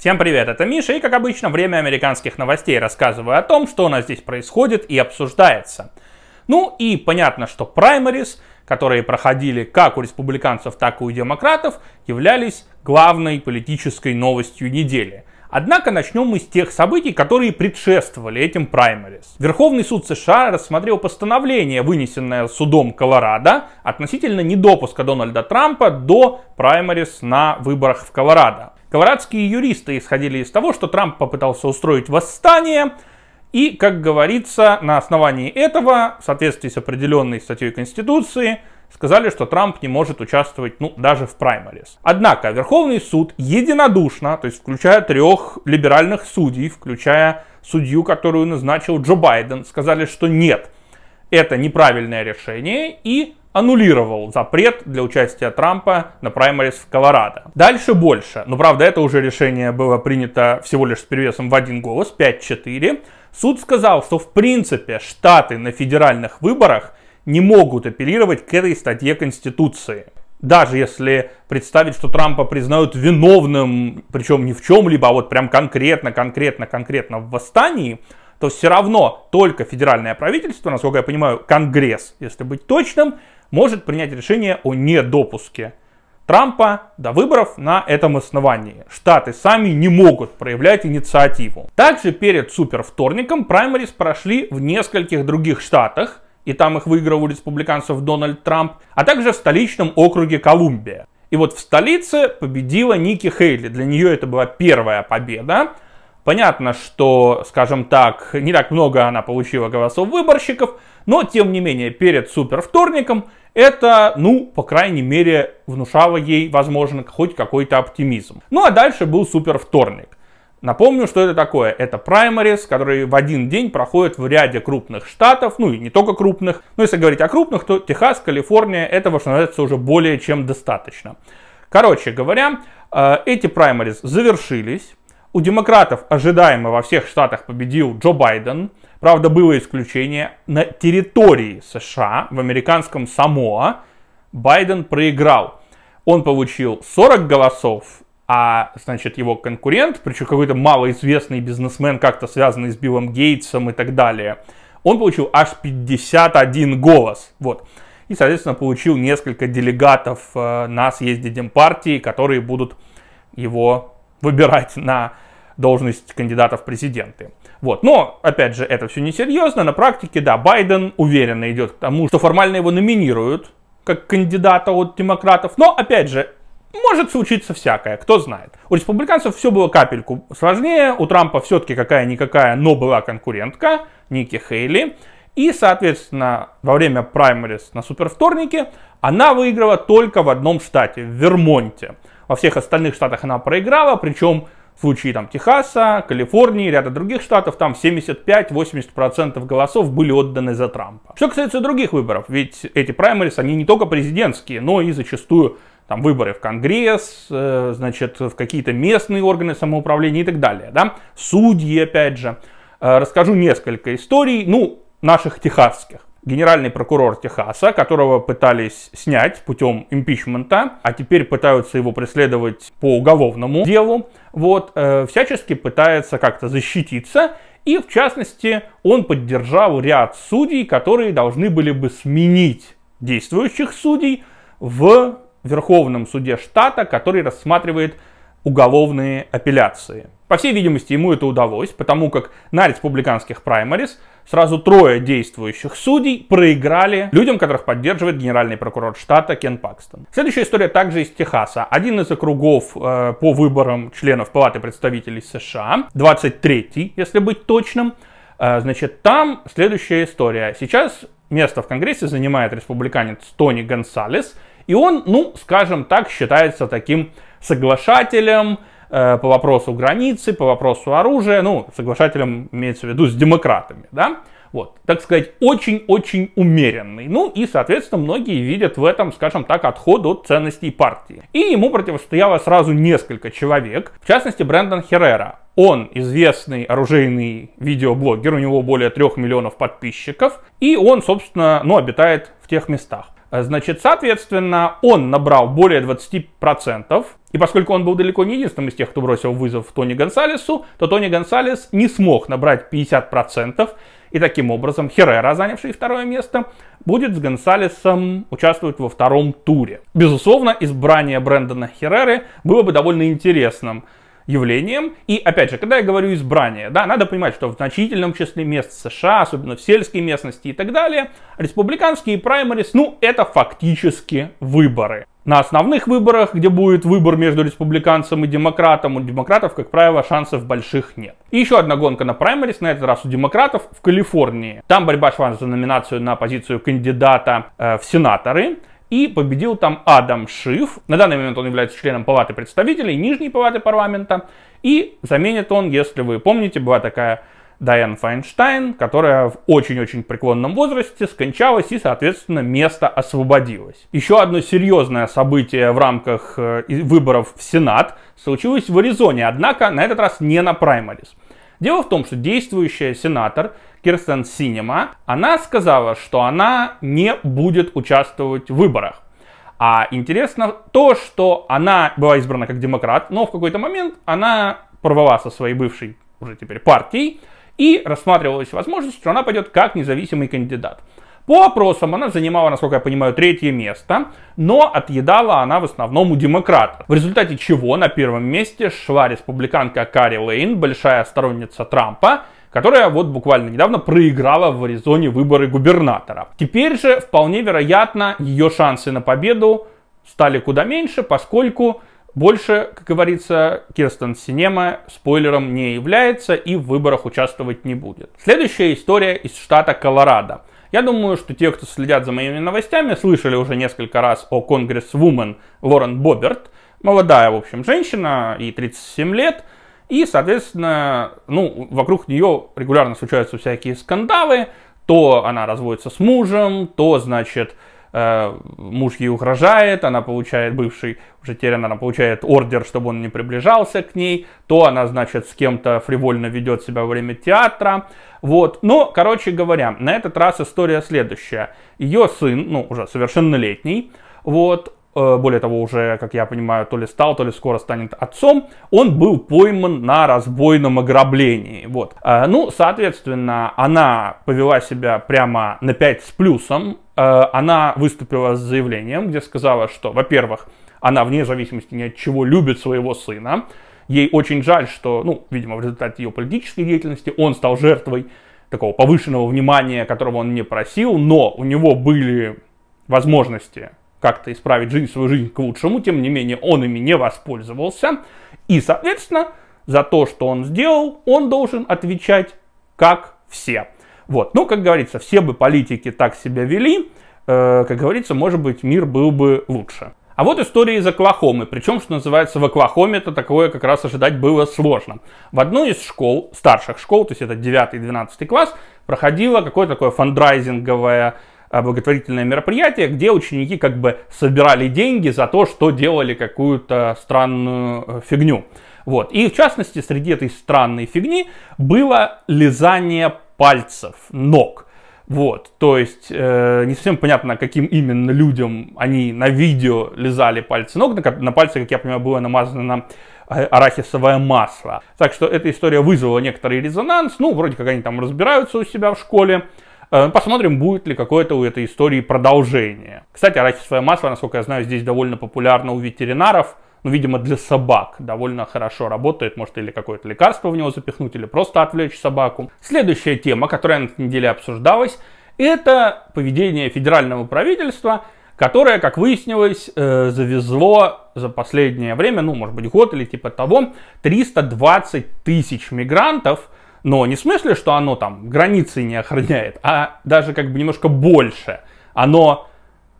Всем привет, это Миша, и как обычно, время американских новостей рассказываю о том, что у нас здесь происходит и обсуждается. Ну и понятно, что праймарис, которые проходили как у республиканцев, так и у демократов, являлись главной политической новостью недели – Однако начнем мы с тех событий, которые предшествовали этим праймерис. Верховный суд США рассмотрел постановление, вынесенное судом Колорадо относительно недопуска Дональда Трампа до праймерис на выборах в Колорадо. Колорадские юристы исходили из того, что Трамп попытался устроить восстание, и, как говорится, на основании этого, в соответствии с определенной статьей Конституции, сказали, что Трамп не может участвовать ну, даже в праймарис. Однако Верховный суд единодушно, то есть включая трех либеральных судей, включая судью, которую назначил Джо Байден, сказали, что нет, это неправильное решение, и аннулировал запрет для участия Трампа на праймарис в Колорадо. Дальше больше. Но, правда, это уже решение было принято всего лишь с перевесом в один голос, 5-4. Суд сказал, что, в принципе, штаты на федеральных выборах не могут апеллировать к этой статье Конституции. Даже если представить, что Трампа признают виновным, причем не в чем-либо, а вот прям конкретно, конкретно, конкретно в восстании, то все равно только федеральное правительство, насколько я понимаю, Конгресс, если быть точным, может принять решение о недопуске Трампа до выборов на этом основании. Штаты сами не могут проявлять инициативу. Также перед супервторником праймерис прошли в нескольких других штатах, и там их выиграл у республиканцев Дональд Трамп, а также в столичном округе Колумбия. И вот в столице победила Ники Хейли. Для нее это была первая победа. Понятно, что, скажем так, не так много она получила голосов выборщиков, но тем не менее перед супервторником это, ну, по крайней мере, внушало ей, возможно, хоть какой-то оптимизм. Ну а дальше был супер вторник. Напомню, что это такое. Это праймарис, которые в один день проходят в ряде крупных штатов, ну и не только крупных. Но если говорить о крупных, то Техас, Калифорния, этого, что называется, уже более чем достаточно. Короче говоря, э, эти праймарис завершились. У демократов ожидаемо во всех штатах победил Джо Байден. Правда, было исключение. На территории США, в американском Самоа, Байден проиграл. Он получил 40 голосов, а, значит, его конкурент, причем какой-то малоизвестный бизнесмен, как-то связанный с Биллом Гейтсом и так далее, он получил аж 51 голос. Вот. И, соответственно, получил несколько делегатов э, на съезде Демпартии, которые будут его выбирать на должность кандидата в президенты. Вот. Но, опять же, это все несерьезно. На практике, да, Байден уверенно идет к тому, что формально его номинируют как кандидата от демократов. Но, опять же, может случиться всякое, кто знает. У республиканцев все было капельку сложнее, у Трампа все-таки какая-никакая, но была конкурентка, Ники Хейли. И, соответственно, во время праймерис на супервторнике она выиграла только в одном штате, в Вермонте. Во всех остальных штатах она проиграла, причем в случае там, Техаса, Калифорнии, ряда других штатов, там 75-80% голосов были отданы за Трампа. Что касается других выборов, ведь эти праймерис, они не только президентские, но и зачастую там выборы в Конгресс, э, значит, в какие-то местные органы самоуправления и так далее, да, судьи, опять же. Э, расскажу несколько историй, ну, наших техасских генеральный прокурор Техаса, которого пытались снять путем импичмента, а теперь пытаются его преследовать по уголовному делу, вот, э, всячески пытается как-то защититься, и в частности он поддержал ряд судей, которые должны были бы сменить действующих судей в Верховном суде штата, который рассматривает уголовные апелляции. По всей видимости, ему это удалось, потому как на республиканских праймарис сразу трое действующих судей проиграли людям, которых поддерживает генеральный прокурор штата Кен Пакстон. Следующая история также из Техаса. Один из округов э, по выборам членов Палаты представителей США, 23-й, если быть точным, э, значит, там следующая история. Сейчас место в Конгрессе занимает республиканец Тони Гонсалес, и он, ну, скажем так, считается таким соглашателем, Э, по вопросу границы, по вопросу оружия, ну, соглашателем имеется в виду с демократами, да, вот, так сказать, очень-очень умеренный. Ну и, соответственно, многие видят в этом, скажем так, отход от ценностей партии. И ему противостояло сразу несколько человек, в частности, Брэндон Херрера. Он известный оружейный видеоблогер, у него более трех миллионов подписчиков, и он, собственно, ну, обитает в тех местах. А, значит, соответственно, он набрал более 20%. И поскольку он был далеко не единственным из тех, кто бросил вызов Тони Гонсалесу, то Тони Гонсалес не смог набрать 50%. И таким образом Херрера, занявший второе место, будет с Гонсалесом участвовать во втором туре. Безусловно, избрание Брэндона Херреры было бы довольно интересным явлением. И опять же, когда я говорю избрание, да, надо понимать, что в значительном числе мест США, особенно в сельской местности и так далее, республиканские праймарис, ну, это фактически выборы. На основных выборах, где будет выбор между республиканцем и демократом, у демократов, как правило, шансов больших нет. И еще одна гонка на праймерис, на этот раз у демократов, в Калифорнии. Там борьба шла за номинацию на позицию кандидата э, в сенаторы и победил там Адам Шиф. На данный момент он является членом Палаты представителей, Нижней Палаты парламента. И заменит он, если вы помните, была такая Дайан Файнштайн, которая в очень-очень преклонном возрасте скончалась и, соответственно, место освободилось. Еще одно серьезное событие в рамках э, выборов в Сенат случилось в Аризоне, однако на этот раз не на праймарис. Дело в том, что действующая сенатор Кирстен Синема, она сказала, что она не будет участвовать в выборах. А интересно то, что она была избрана как демократ, но в какой-то момент она порвала со своей бывшей уже теперь партией и рассматривалась возможность, что она пойдет как независимый кандидат. По опросам она занимала, насколько я понимаю, третье место, но отъедала она в основном у демократов. В результате чего на первом месте шла республиканка Карри Лейн, большая сторонница Трампа, которая вот буквально недавно проиграла в Аризоне выборы губернатора. Теперь же, вполне вероятно, ее шансы на победу стали куда меньше, поскольку больше, как говорится, Кирстен Синема спойлером не является и в выборах участвовать не будет. Следующая история из штата Колорадо. Я думаю, что те, кто следят за моими новостями, слышали уже несколько раз о Конгресс-Вумен Лорен Боберт. Молодая, в общем, женщина, ей 37 лет. И, соответственно, ну, вокруг нее регулярно случаются всякие скандалы. То она разводится с мужем, то, значит, Э, муж ей угрожает, она получает, бывший уже Терен, она получает ордер, чтобы он не приближался к ней, то она, значит, с кем-то фривольно ведет себя во время театра, вот. Но, короче говоря, на этот раз история следующая. Ее сын, ну, уже совершеннолетний, вот, Э, более того, уже, как я понимаю, то ли стал, то ли скоро станет отцом, он был пойман на разбойном ограблении. Вот. Э, ну, соответственно, она повела себя прямо на 5 с плюсом. Э, она выступила с заявлением, где сказала, что, во-первых, она вне зависимости ни от чего любит своего сына. Ей очень жаль, что, ну, видимо, в результате ее политической деятельности он стал жертвой такого повышенного внимания, которого он не просил, но у него были возможности как-то исправить жизнь, свою жизнь к лучшему, тем не менее он ими не воспользовался. И, соответственно, за то, что он сделал, он должен отвечать как все. Вот. Ну, как говорится, все бы политики так себя вели, э, как говорится, может быть, мир был бы лучше. А вот история из Оклахомы. Причем, что называется, в Оклахоме это такое как раз ожидать было сложно. В одной из школ, старших школ, то есть это 9-12 класс, проходило какое-то такое фандрайзинговое благотворительное мероприятие, где ученики как бы собирали деньги за то, что делали какую-то странную э, фигню. Вот. И в частности, среди этой странной фигни было лизание пальцев, ног. Вот, то есть э, не совсем понятно, каким именно людям они на видео лизали пальцы ног. На, на пальцы, как я понимаю, было намазано э, арахисовое масло. Так что эта история вызвала некоторый резонанс. Ну, вроде как они там разбираются у себя в школе. Э, ну, посмотрим, будет ли какое-то у этой истории продолжение. Кстати, арахисовое масло, насколько я знаю, здесь довольно популярно у ветеринаров ну, видимо, для собак довольно хорошо работает. Может, или какое-то лекарство в него запихнуть, или просто отвлечь собаку. Следующая тема, которая на этой неделе обсуждалась, это поведение федерального правительства, которое, как выяснилось, э, завезло за последнее время, ну, может быть, год или типа того, 320 тысяч мигрантов – но не в смысле, что оно там границы не охраняет, а даже как бы немножко больше. Оно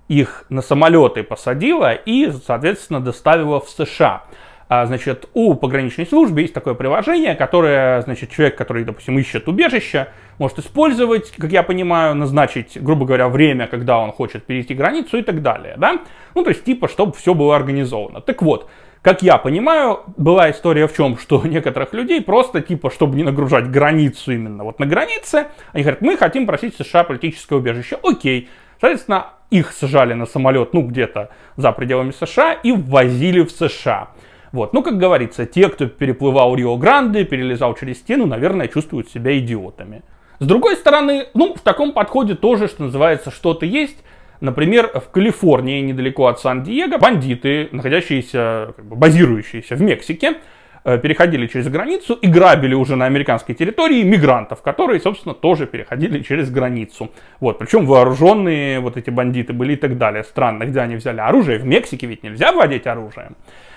их на самолеты посадило и, соответственно, доставило в США. А, значит, у пограничной службы есть такое приложение, которое, значит, человек, который, допустим, ищет убежище, может использовать, как я понимаю, назначить, грубо говоря, время, когда он хочет перейти границу и так далее, да? Ну, то есть, типа, чтобы все было организовано. Так вот, как я понимаю, была история в чем, что некоторых людей просто, типа, чтобы не нагружать границу именно, вот на границе, они говорят, мы хотим просить США политическое убежище. Окей. Соответственно, их сажали на самолет, ну, где-то за пределами США и ввозили в США. Вот. Ну, как говорится, те, кто переплывал Рио-Гранде, перелезал через стену, наверное, чувствуют себя идиотами. С другой стороны, ну, в таком подходе тоже, что называется, что-то есть. Например, в Калифорнии, недалеко от Сан-Диего, бандиты, находящиеся, как бы, базирующиеся в Мексике, э, переходили через границу и грабили уже на американской территории мигрантов, которые, собственно, тоже переходили через границу. Вот, причем вооруженные вот эти бандиты были и так далее. Странно, где они взяли оружие. В Мексике ведь нельзя вводить оружие.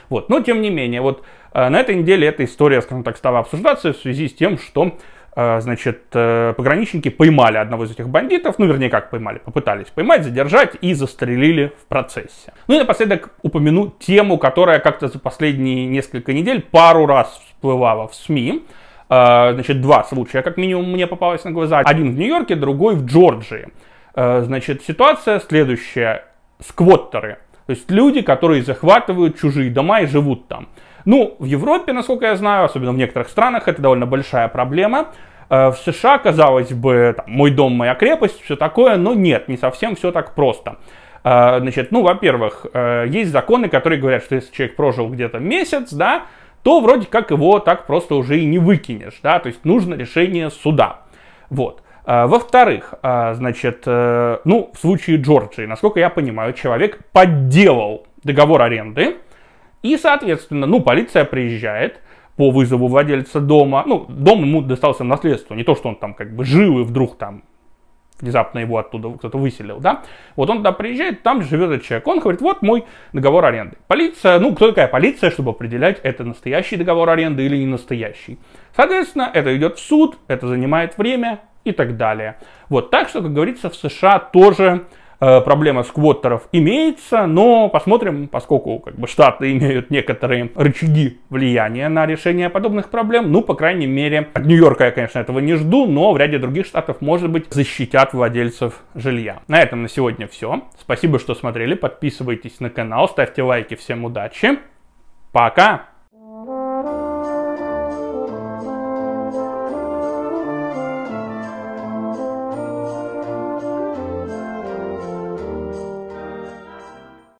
Вот, но тем не менее, вот э, на этой неделе эта история, скажем так, стала обсуждаться в связи с тем, что Э, значит, э, пограничники поймали одного из этих бандитов, ну, вернее, как поймали, попытались поймать, задержать и застрелили в процессе. Ну и напоследок упомяну тему, которая как-то за последние несколько недель пару раз всплывала в СМИ. Э, значит, два случая, как минимум, мне попалось на глаза. Один в Нью-Йорке, другой в Джорджии. Значит, ситуация следующая. Сквоттеры, то есть люди, которые захватывают чужие дома и живут там. Ну, в Европе, насколько я знаю, особенно в некоторых странах, это довольно большая проблема. Э, в США, казалось бы, там, мой дом, моя крепость, все такое, но нет, не совсем все так просто. Э, значит, ну, во-первых, э, есть законы, которые говорят, что если человек прожил где-то месяц, да, то вроде как его так просто уже и не выкинешь, да, то есть нужно решение суда. Вот. Во-вторых, значит, ну, в случае Джорджии, насколько я понимаю, человек подделал договор аренды, и, соответственно, ну, полиция приезжает по вызову владельца дома. Ну, дом ему достался в наследство, не то, что он там как бы жил и вдруг там внезапно его оттуда кто-то выселил, да. Вот он туда приезжает, там живет этот человек. Он говорит, вот мой договор аренды. Полиция, ну, кто такая полиция, чтобы определять, это настоящий договор аренды или не настоящий. Соответственно, это идет в суд, это занимает время и так далее. Вот так что, как говорится, в США тоже Э, проблема сквоттеров имеется, но посмотрим, поскольку как бы, штаты имеют некоторые рычаги влияния на решение подобных проблем, ну, по крайней мере, от Нью-Йорка я, конечно, этого не жду, но в ряде других штатов, может быть, защитят владельцев жилья. На этом на сегодня все. Спасибо, что смотрели, подписывайтесь на канал, ставьте лайки, всем удачи, пока!